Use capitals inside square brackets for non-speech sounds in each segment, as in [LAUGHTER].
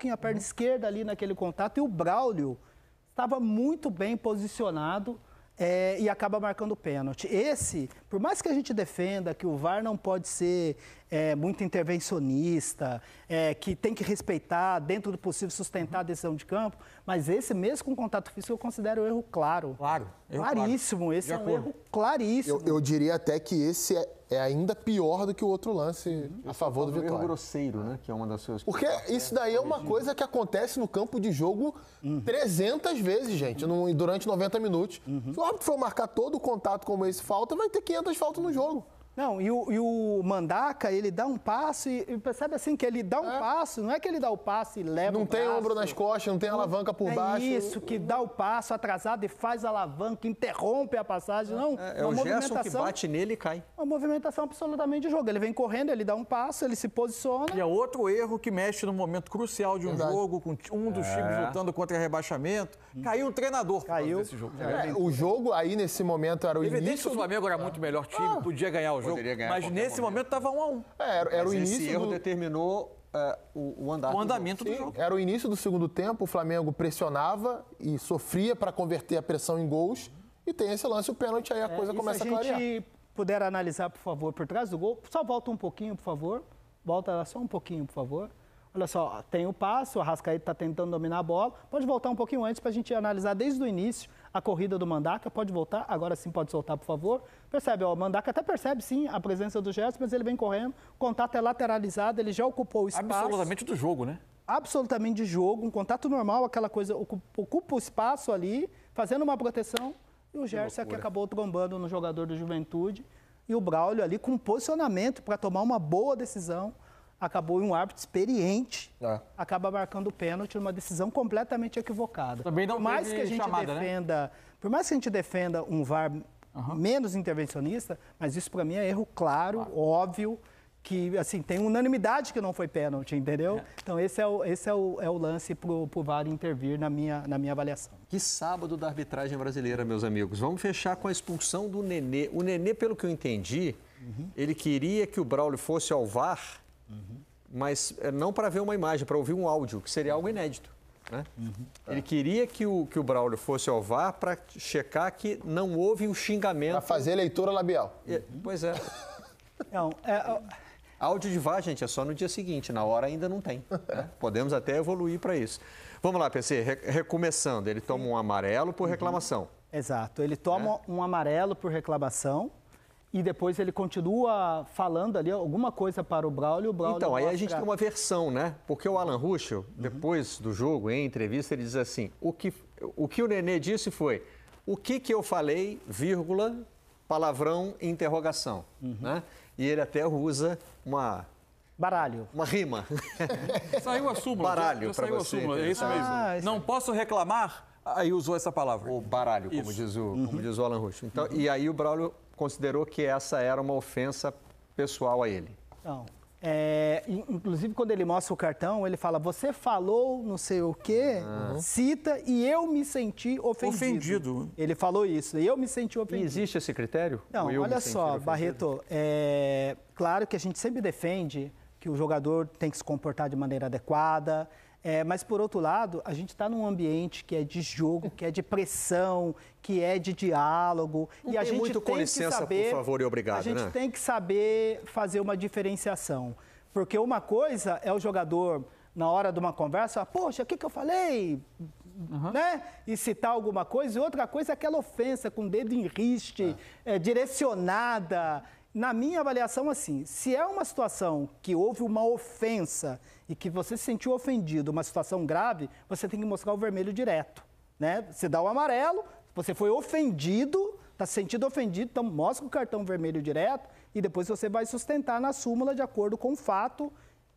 pouquinho a perna uhum. esquerda ali naquele contato e o Braulio estava muito bem posicionado é, e acaba marcando pênalti. Esse, por mais que a gente defenda que o VAR não pode ser é, muito intervencionista, é, que tem que respeitar, dentro do possível, sustentar a decisão de campo, mas esse mesmo com contato físico eu considero um erro claro. Claro. Erro claríssimo, claro. esse de é um erro claríssimo. Eu, eu, diria até que esse é, é, ainda pior do que o outro lance uhum. a é favor do Vitória. Erro grosseiro, né? Que é uma das suas... Porque isso daí é uma coisa que acontece no campo de jogo uhum. 300 vezes, gente, no, durante 90 minutos. Uhum. Se o árbitro for marcar todo o contato como esse falta, vai ter 500 faltas no jogo. Não, e o, e o Mandaca, ele dá um passo e, e percebe assim que ele dá um é. passo, não é que ele dá o passo e leva Não o tem ombro nas costas, não tem alavanca por é baixo. Isso, que dá o passo atrasado e faz a alavanca, interrompe a passagem, não. É, é o Gerson que bate nele e cai. Uma movimentação absolutamente de jogo. Ele vem correndo, ele dá um passo, ele se posiciona. E é outro erro que mexe no momento crucial de um Verdade. jogo, com um dos é. times lutando contra rebaixamento. Caiu o treinador Caiu. desse jogo. É, o jogo aí, nesse momento, era o Evidente início... Evidente que o Flamengo era muito melhor time, ah. podia ganhar o o jogo. Mas nesse momento estava 1 a 1 é, era, era o início. Esse erro do... determinou é, o, o, andar o andamento do jogo. do jogo. Era o início do segundo tempo, o Flamengo pressionava e sofria para converter a pressão em gols. E tem esse lance, o pênalti, aí a é, coisa começa a, a clarear. Se puder analisar, por favor, por trás do gol, só volta um pouquinho, por favor. Volta só um pouquinho, por favor. Olha só, tem o passo, o Arrascaeta está tentando dominar a bola. Pode voltar um pouquinho antes para a gente analisar desde o início a corrida do Mandaca. Pode voltar, agora sim pode soltar, por favor. Percebe, ó, o Mandaca até percebe sim a presença do Gerson, mas ele vem correndo. O contato é lateralizado, ele já ocupou o espaço. Absolutamente do jogo, né? Absolutamente de jogo, um contato normal, aquela coisa, ocupa o espaço ali, fazendo uma proteção. E o Gerson é que acabou trombando no jogador do Juventude. E o Braulio ali com um posicionamento para tomar uma boa decisão acabou em um árbitro experiente, é. acaba marcando o pênalti numa decisão completamente equivocada. Também não por mais que a gente chamada, né? defenda, né? por mais que a gente defenda um VAR uhum. menos intervencionista, mas isso para mim é erro claro, claro, óbvio, que assim tem unanimidade que não foi pênalti, entendeu? É. Então esse é o, esse é o, é o lance para o VAR intervir na minha, na minha avaliação. Que sábado da arbitragem brasileira, meus amigos. Vamos fechar com a expulsão do Nenê. O Nenê, pelo que eu entendi, uhum. ele queria que o Braulio fosse ao VAR mas eh, não para ver uma imagem, para ouvir um áudio, que seria algo inédito. Né? Uhum, Ele queria que o, que o Braulio fosse ao VAR para checar que não houve um xingamento. Para fazer leitura labial. E, pois é. [LAUGHS] Não, é, Áudio de VAR, gente, é só no dia seguinte, na hora ainda não tem. Né? Podemos até evoluir para isso. Vamos lá, PC, Re recomeçando. Ele toma um amarelo por uhum. reclamação. Uhum. Exato, ele toma é. um amarelo por reclamação e depois ele continua falando ali alguma coisa para o Braulio. O Braulio então, mostra... aí a gente tem uma versão, né? Porque o Alan Ruschel, depois uhum. do jogo, em entrevista, ele diz assim: o que o, que o Nenê disse foi: o que, que eu falei, vírgula, palavrão, interrogação. Uhum. Né? E ele até usa uma Baralho. Uma rima. [LAUGHS] Saiu a súmula. Baralho para você. Saiu a súmula, é isso mesmo. Ah, isso não é. posso reclamar, aí usou essa palavra. O baralho, como diz o, uhum. como diz o, Alan Russo. Então, uhum. E aí o Braulio considerou que essa era uma ofensa pessoal a ele. Não. É, inclusive, quando ele mostra o cartão, ele fala: Você falou não sei o quê, uhum. cita, e eu me senti ofendido. Ofendido. Ele falou isso, e eu me senti ofendido. E existe esse critério? Não, olha só, Barreto, é, claro que a gente sempre defende que o jogador tem que se comportar de maneira adequada, é, mas, por outro lado, a gente está num ambiente que é de jogo, que é de pressão, que é de diálogo. Não e a gente muito tem com licença, saber, por favor, e obrigado. A gente né? tem que saber fazer uma diferenciação. Porque uma coisa é o jogador, na hora de uma conversa, poxa, o que, que eu falei? Uhum. Né? E citar alguma coisa, e outra coisa é aquela ofensa com o dedo em riste, ah. é, direcionada, na minha avaliação, assim, se é uma situação que houve uma ofensa e que você se sentiu ofendido, uma situação grave, você tem que mostrar o vermelho direto, né? Você dá o amarelo, você foi ofendido, está sentindo ofendido, então mostra o cartão vermelho direto e depois você vai sustentar na súmula de acordo com o fato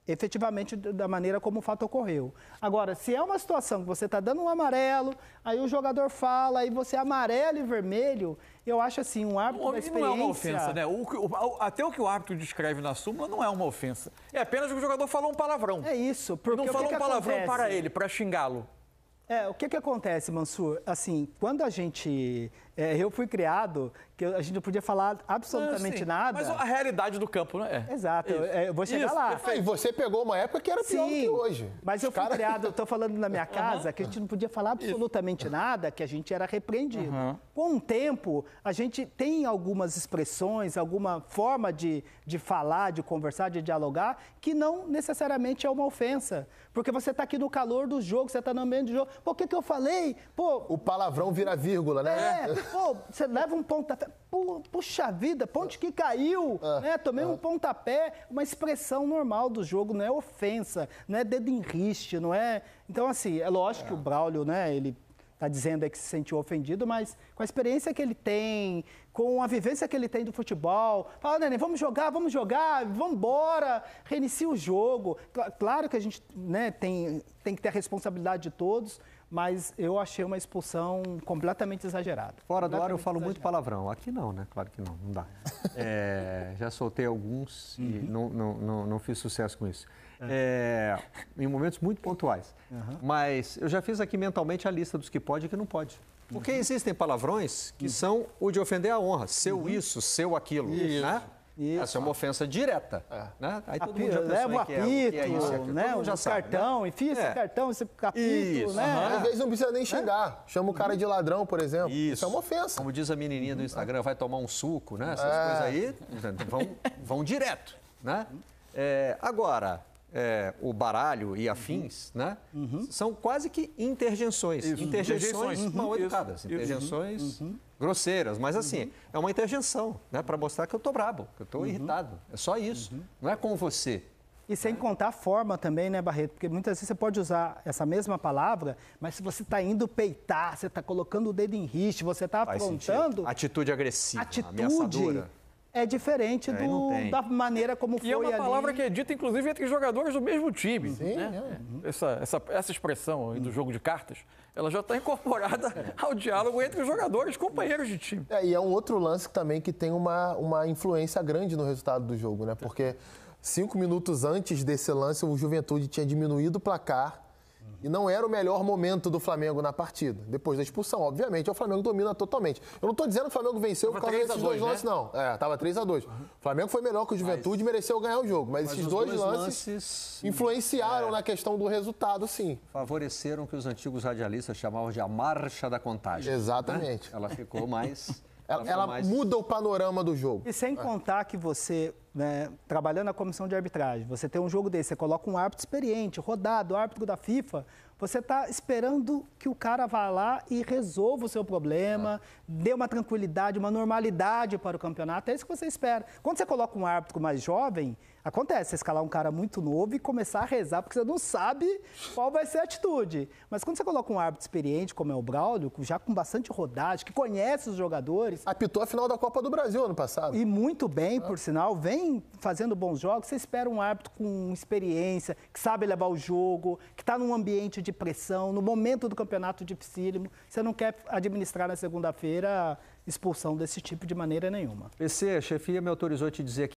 efetivamente da maneira como o fato ocorreu. Agora, se é uma situação que você está dando um amarelo, aí o jogador fala, aí você é amarelo e vermelho, eu acho assim, um árbitro o, experiência... Não é uma ofensa, né? O, o, até o que o árbitro descreve na súmula não é uma ofensa. É apenas que o jogador falou um palavrão. É isso. Porque não falou um palavrão acontece? para ele, para xingá-lo. É, o que que acontece, Mansur? Assim, quando a gente... É, eu fui criado que a gente não podia falar absolutamente não, ah, nada. Mas a realidade do campo, né? É. Exato, Isso. É, eu vou chegar Isso, lá. Ah, e você pegou uma época que era pior que hoje. Mas eu fui cara... criado, estou falando na minha [LAUGHS] casa, uhum. que a gente não podia falar absolutamente Isso. nada, que a gente era repreendido. Uhum. Com o tempo, a gente tem algumas expressões, alguma forma de, de falar, de conversar, de dialogar, que não necessariamente é uma ofensa. Porque você está aqui no calor do jogo, você está no ambiente do jogo. Por que, que eu falei? Pô, o palavrão vira vírgula, né? É, pô, você leva um pontapé puxa vida, ponte que caiu, é, né? Tomei é. um pontapé, uma expressão normal do jogo, não é ofensa, não é dedo em riste, não é. Então, assim, é lógico é. que o é. Braulio, né, ele tá dizendo que se sentiu ofendido, mas com a experiência que ele tem, com a vivência que ele tem do futebol, fala, Neném, vamos jogar, vamos jogar, vamos embora, reinicia o jogo. Claro que a gente né, tem, tem que ter a responsabilidade de todos, mas eu achei uma expulsão completamente exagerada. Fora do ar eu falo exagerado. muito palavrão. Aqui não, né? Claro que não, não dá. [LAUGHS] É, já soltei alguns uhum. e não, não, não, não, fiz sucesso com isso. É, é em momentos muito pontuais. Uhum. Mas eu já fiz aqui mentalmente a lista dos que pode e que não pode. Porque uhum. existem palavrões que uhum. são o de ofender a honra, seu uhum. isso, seu aquilo, isso. né? Isso. Essa é uma ofensa direta. É. Né? Aí todo mundo leva é, o é apito, é, é né? o né? cartão, né? enfia esse é. cartão, esse capítulo, né? Uhum. Às vezes não precisa nem xingar. Chama o cara de ladrão, por exemplo. Isso. isso é uma ofensa. Como diz a menininha do Instagram, vai tomar um suco, né? Essas coisas aí [LAUGHS] vão, vão direto, né? agora, é, o baralho e uhum. afins, uhum. né? Uhum. São quase que interjeições. Isso. Interjeições uhum. mal educadas, Isso. interjeições uhum. uhum. grosseiras, mas assim, é uma interjeição, né? Para mostrar que eu estou brabo, que eu estou irritado. É só isso. Não é com você, e sem contar a forma também, né, Barreto? Porque muitas vezes você pode usar essa mesma palavra, mas se você está indo peitar, você está colocando o dedo em riste, você está afrontando. Sentido. Atitude agressiva, atitude, ameaçadora é diferente é, do, da maneira como e é foi. E é uma ali. palavra que é dita, inclusive, entre jogadores do mesmo time. Sim, né? é. essa, essa, essa expressão do jogo de cartas, ela já está incorporada [LAUGHS] ao diálogo entre os jogadores, companheiros de time. É, e é um outro lance também que tem uma, uma influência grande no resultado do jogo, né? Porque cinco minutos antes desse lance, o Juventude tinha diminuído o placar e não era o melhor momento do Flamengo na partida. Depois da expulsão, obviamente, o Flamengo domina totalmente. Eu não estou dizendo que o Flamengo venceu tava por causa desses dois né? lances, não. É, tava 3 a 2 uhum. O Flamengo foi melhor que o Juventude e mereceu ganhar o jogo. Mas, mas esses dois, dois, lances, lances influenciaram é, na questão do resultado, sim. Favoreceram que os antigos radialistas chamavam de a marcha da contagem. Né? Exatamente. Né? Ela ficou mais. [LAUGHS] Ela, ela mais... muda o panorama do jogo. E sem é. contar que você né, trabalhando na comissão de arbitragem, você tem um jogo desse, você coloca um árbitro experiente, rodado, árbitro da FIFA, você está esperando que o cara vá lá e resolva o seu problema, ah. dê uma tranquilidade, uma normalidade para o campeonato. É isso que você espera. Quando você coloca um árbitro mais jovem, acontece, você escalar um cara muito novo e começar a rezar, porque você não sabe qual vai ser a atitude. Mas quando você coloca um árbitro experiente, como é o Braulio, já com bastante rodagem, que conhece os jogadores. Apitou a final da Copa do Brasil ano passado. E muito bem, ah. por é. sinal, vem vem fazendo bons jogos, você espera um árbitro com experiência, que sabe levar o jogo, que está num ambiente de pressão, no momento do campeonato dificílimo. Você não quer administrar na segunda-feira expulsão desse tipo de maneira nenhuma. PC, a chefia me autorizou a te dizer que